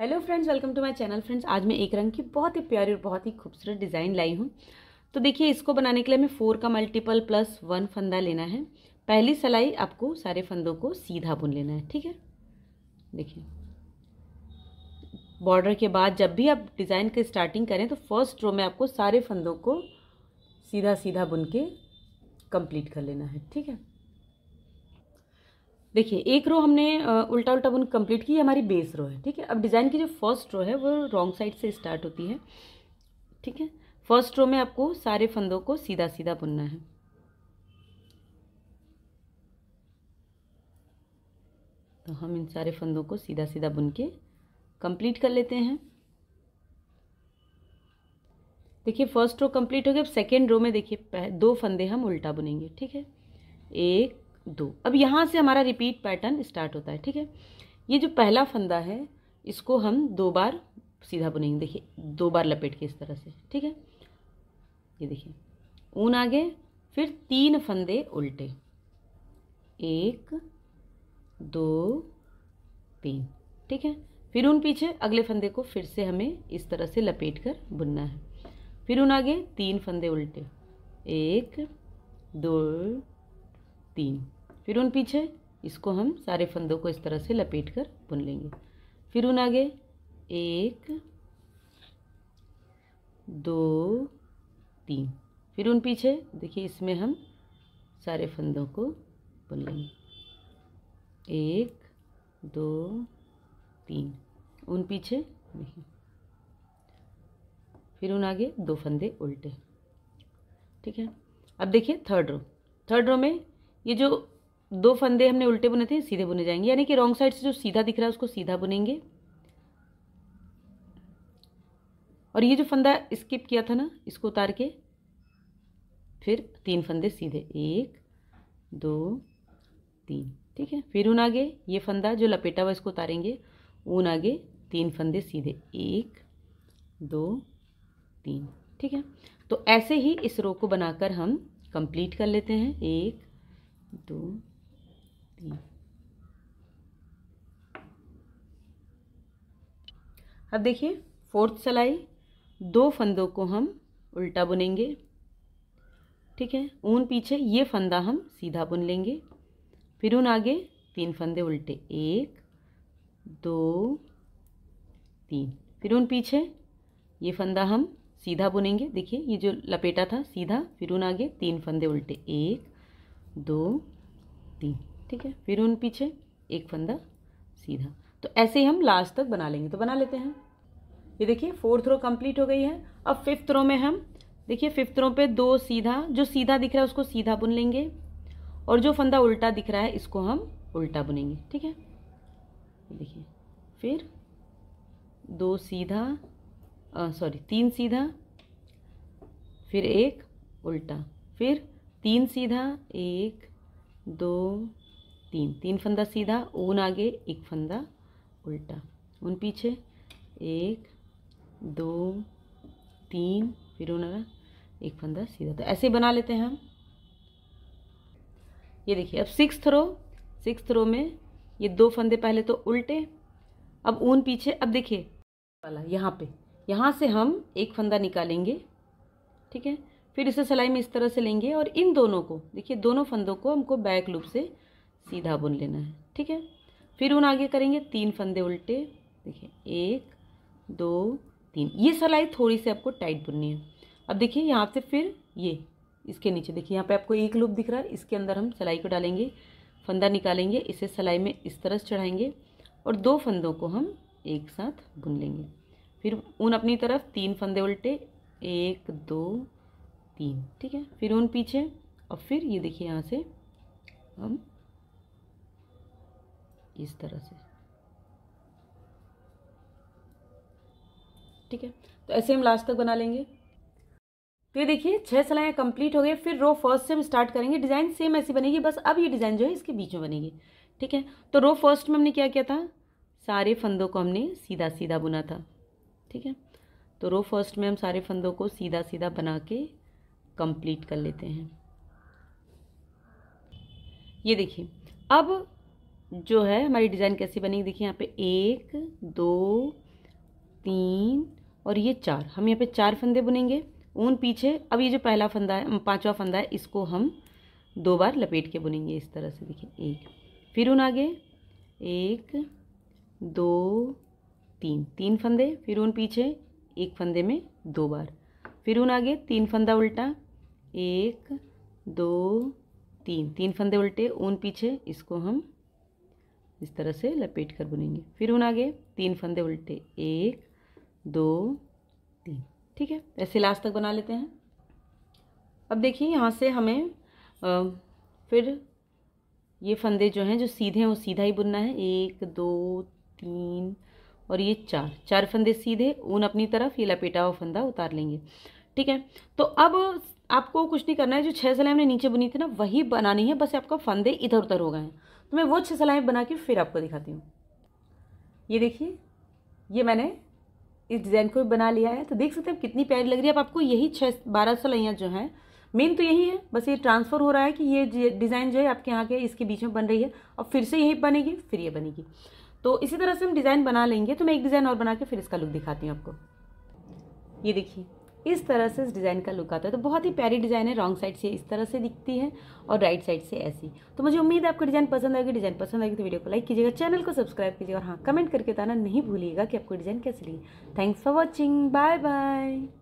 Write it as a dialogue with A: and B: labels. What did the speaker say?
A: hello friends welcome to my channel friends आज मैं एक रंग की बहुत ही प्यारी और बहुत ही खूबसूरत डिज़ाइन लाई हूँ तो देखिए इसको बनाने के लिए हमें फोर का मल्टीपल प्लस वन फंदा लेना है पहली सिलाई आपको सारे फंदों को सीधा बुन लेना है ठीक है देखिए बॉर्डर के बाद जब भी आप डिज़ाइन का स्टार्टिंग करें तो फर्स्ट रो में आपको सारे फंदों को सीधा सीधा बुन के कंप्लीट कर लेना है ठीक है देखिए एक रो हमने उल्टा उल्टा बुन कंप्लीट की हमारी बेस रो है ठीक है अब डिज़ाइन की जो फर्स्ट रो है वो रॉन्ग साइड से स्टार्ट होती है ठीक है फर्स्ट रो में आपको सारे फंदों को सीधा सीधा बुनना है तो हम इन सारे फंदों को सीधा सीधा बुन के कंप्लीट कर लेते हैं देखिए फर्स्ट रो कंप्लीट हो गया अब सेकेंड रो में देखिए दो फंदे हम उल्टा बुनेंगे ठीक है एक दो अब यहाँ से हमारा रिपीट पैटर्न स्टार्ट होता है ठीक है ये जो पहला फंदा है इसको हम दो बार सीधा बुनेंगे देखिए दो बार लपेट के इस तरह से ठीक है ये देखिए ऊन आगे फिर तीन फंदे उल्टे एक दो तीन ठीक है फिर उन पीछे अगले फंदे को फिर से हमें इस तरह से लपेट कर बुनना है फिर उन आगे तीन फंदे उल्टे एक दो तीन फिर उन पीछे इसको हम सारे फंदों को इस तरह से लपेट कर बुन लेंगे फिर उन आगे एक दो तीन फिर उन पीछे देखिए इसमें हम सारे फंदों को बुन लेंगे एक दो तीन उन पीछे नहीं फिर उन आगे दो फंदे उल्टे ठीक है अब देखिए थर्ड रो थर्ड रो में ये जो दो फंदे हमने उल्टे बुने थे सीधे बुने जाएंगे यानी कि रॉन्ग साइड से जो सीधा दिख रहा है उसको सीधा बुनेंगे और ये जो फंदा स्किप किया था ना इसको उतार के फिर तीन फंदे सीधे एक दो तीन ठीक है फिर ऊन आगे ये फंदा जो लपेटा हुआ इसको उतारेंगे ऊन आगे तीन फंदे सीधे एक दो तीन ठीक है तो ऐसे ही इस रो को बनाकर हम कंप्लीट कर लेते हैं एक दो अब देखिए फोर्थ सलाई दो फंदों को हम उल्टा बुनेंगे ठीक है ऊन पीछे ये फंदा हम सीधा बुन लेंगे फिर ऊन आगे तीन फंदे उल्टे एक दो तीन फिर ऊन पीछे ये फंदा हम सीधा बुनेंगे देखिए ये जो लपेटा था सीधा फिर ऊन आगे तीन फंदे उल्टे एक दो तीन ठीक है फिर उन पीछे एक फंदा सीधा तो ऐसे ही हम लास्ट तक बना लेंगे तो बना लेते हैं ये देखिए फोर्थ रो कंप्लीट हो गई है अब फिफ्थ रो में हम देखिए फिफ्थ रो पे दो सीधा जो सीधा दिख रहा है उसको सीधा बुन लेंगे और जो फंदा उल्टा दिख रहा है इसको हम उल्टा बुनेंगे ठीक है देखिए फिर दो सीधा सॉरी तीन सीधा फिर एक उल्टा फिर तीन सीधा एक दो तीन तीन फंदा सीधा ऊन आगे एक फंदा उल्टा ऊन पीछे एक दो तीन फिर आगे एक फंदा सीधा तो ऐसे बना लेते हैं हम ये देखिए अब सिक्स थ्रो सिक्स थ्रो में ये दो फंदे पहले तो उल्टे अब ऊन पीछे अब देखिए वाला यहाँ पे यहाँ से हम एक फंदा निकालेंगे ठीक है फिर इसे सिलाई में इस तरह से लेंगे और इन दोनों को देखिए दोनों फंदों को हमको बैक लूप से सीधा बुन लेना है ठीक है फिर उन आगे करेंगे तीन फंदे उल्टे देखिए एक दो तीन ये सलाई थोड़ी सी आपको टाइट बुननी है अब देखिए यहाँ से फिर ये इसके नीचे देखिए यहाँ पे आपको एक लूप दिख रहा है इसके अंदर हम सिलाई को डालेंगे फंदा निकालेंगे इसे सलाई में इस तरह से चढ़ाएंगे और दो फंदों को हम एक साथ बुन लेंगे फिर उन अपनी तरफ तीन फंदे उल्टे एक दो तीन ठीक है फिर उन पीछे और फिर ये देखिए यहाँ से हम इस तरह से ठीक है तो ऐसे हम लास्ट तक बना लेंगे तो ये देखिए छह सिलाइयाँ कंप्लीट हो गई फिर रो फर्स्ट से हम स्टार्ट करेंगे डिज़ाइन सेम ऐसी बनेगी बस अब ये डिज़ाइन जो है इसके बीच में बनेगी ठीक है तो रो फर्स्ट में हमने क्या किया था सारे फंदों को हमने सीधा सीधा बुना था ठीक है तो रो फर्स्ट में हम सारे फंदों को सीधा सीधा बना के कंप्लीट कर लेते हैं ये देखिए अब जो है हमारी डिज़ाइन कैसी बनेगी देखिए यहाँ पे एक दो तीन और ये चार हम यहाँ पे चार फंदे बुनेंगे ऊन पीछे अब ये जो पहला फंदा है पांचवा फंदा है इसको हम दो बार लपेट के बुनेंगे इस तरह से देखिए एक फिर ऊन आगे एक दो तीन तीन फंदे फिर ऊन पीछे एक फंदे में दो बार फिर ऊन आगे तीन फंदा उल्टा एक दो तीन तीन फंदे उल्टे ऊन पीछे इसको हम इस तरह से लपेट कर बुनेंगे फिर उन गए तीन फंदे उल्टे एक दो तीन ठीक है ऐसे लास्ट तक बना लेते हैं अब देखिए यहाँ से हमें आ, फिर ये फंदे जो हैं जो सीधे हैं वो सीधा ही बुनना है एक दो तीन और ये चार चार फंदे सीधे ऊन अपनी तरफ ये लपेटा हुआ फंदा उतार लेंगे ठीक है तो अब आपको कुछ नहीं करना है जो छः सिलाई हमने नीचे बुनी थी ना वही बनानी है बस आपका फंदे इधर उधर हो गए हैं तो मैं वो छः सलाइएँ बना के फिर आपको दिखाती हूँ ये देखिए ये मैंने इस डिज़ाइन को बना लिया है तो देख सकते हैं कितनी प्यारी लग रही है अब आपको यही छः बारह सलाइयाँ जो हैं मेन तो यही है बस ये ट्रांसफ़र हो रहा है कि ये डिज़ाइन जो है आपके यहाँ के इसके बीच में बन रही है और फिर से यही बनेगी फिर ये बनेगी तो इसी तरह से हम डिज़ाइन बना लेंगे तो मैं एक डिज़ाइन और बना के फिर इसका लुक दिखाती हूँ आपको ये देखिए इस तरह से इस डिज़ाइन का लुक आता है तो बहुत ही प्यारी डिज़ाइन है रॉन्ग साइड से इस तरह से दिखती है और राइट साइड से ऐसी तो मुझे उम्मीद है आपको डिज़ाइन पसंद आएगी डिज़ाइन पसंद आएगी तो वीडियो को लाइक कीजिएगा चैनल को सब्सक्राइब कीजिए और हाँ कमेंट करके बताना नहीं भूलिएगा कि आपको डिज़ाइन कैसे लगी thanks for watching bye bye